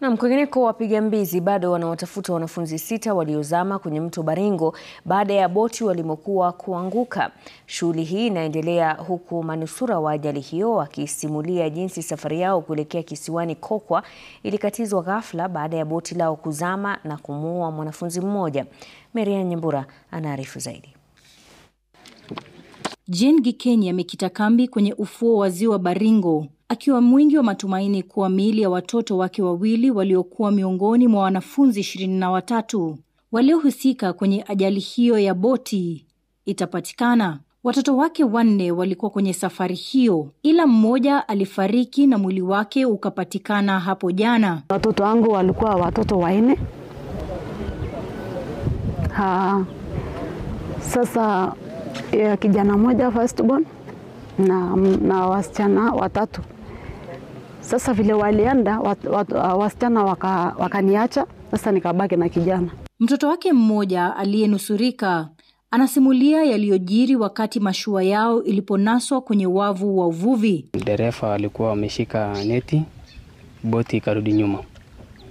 Nam, kwingineko wapiga mbizi bado wanawatafuta wanafunzi sita waliozama kwenye mto Baringo baada ya boti walimokuwa kuanguka. Shughuli hii inaendelea huku manusura wa ajali hiyo wakisimulia jinsi safari yao kuelekea kisiwani Kokwa ilikatizwa ghafla baada ya boti lao kuzama na kumuua mwanafunzi mmoja. Marian Nyambura anaarifu zaidi. Jane Gikeni amekita kambi kwenye ufuo wa ziwa Baringo akiwa mwingi wa matumaini kuwa miili ya watoto wake wawili waliokuwa miongoni mwa wanafunzi ishirini na watatu waliohusika kwenye ajali hiyo ya boti itapatikana. Watoto wake wanne walikuwa kwenye safari hiyo, ila mmoja alifariki na mwili wake ukapatikana hapo jana. Watoto wangu walikuwa watoto wanne. Ah, sasa ya eh, kijana mmoja born na, na wasichana watatu. Sasa vile walienda wat, wat, wasichana waka, wakaniacha, sasa nikabaki na kijana. Mtoto wake mmoja aliyenusurika anasimulia yaliyojiri wakati mashua yao iliponaswa kwenye wavu wa uvuvi. Dereva alikuwa ameshika neti, boti ikarudi nyuma.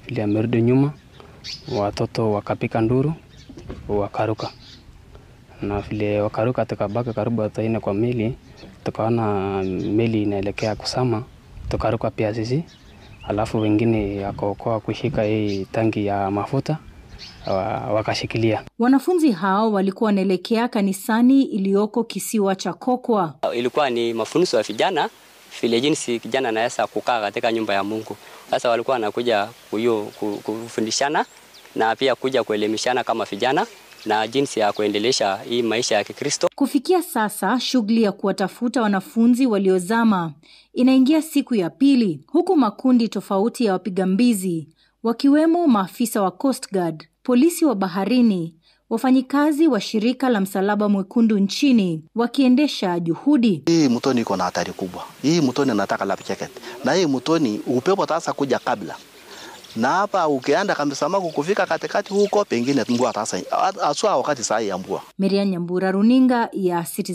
Vile amerudi nyuma, watoto wakapika nduru, wakaruka na vile wakaruka tukabaki karibu watu nne kwa meli, tukaona meli inaelekea kusama, tukaruka pia sisi, alafu wengine wakaokoa kushika hii tangi ya mafuta wakashikilia. Wanafunzi hao walikuwa wanaelekea kanisani iliyoko kisiwa cha Kokwa. Ilikuwa ni mafunzo ya vijana vile jinsi kijana anaweza kukaa katika nyumba ya Mungu. Sasa walikuwa wanakuja kuyo kufundishana na pia kuja kuelimishana kama vijana na jinsi ya kuendelesha hii maisha ya Kikristo. Kufikia sasa, shughuli ya kuwatafuta wanafunzi waliozama inaingia siku ya pili, huku makundi tofauti ya wapiga mbizi wakiwemo maafisa wa Coast Guard, polisi wa baharini, wafanyikazi wa shirika la Msalaba Mwekundu nchini wakiendesha juhudi. Hii mtoni iko na hatari kubwa, hii mtoni anataka life na hii mtoni upepo tasa kuja kabla na hapa ukienda kabisa mako kufika katikati huko pengine mbua hasa aswa wakati sahi ya mbua Miriam Nyambura runinga ya Citizen.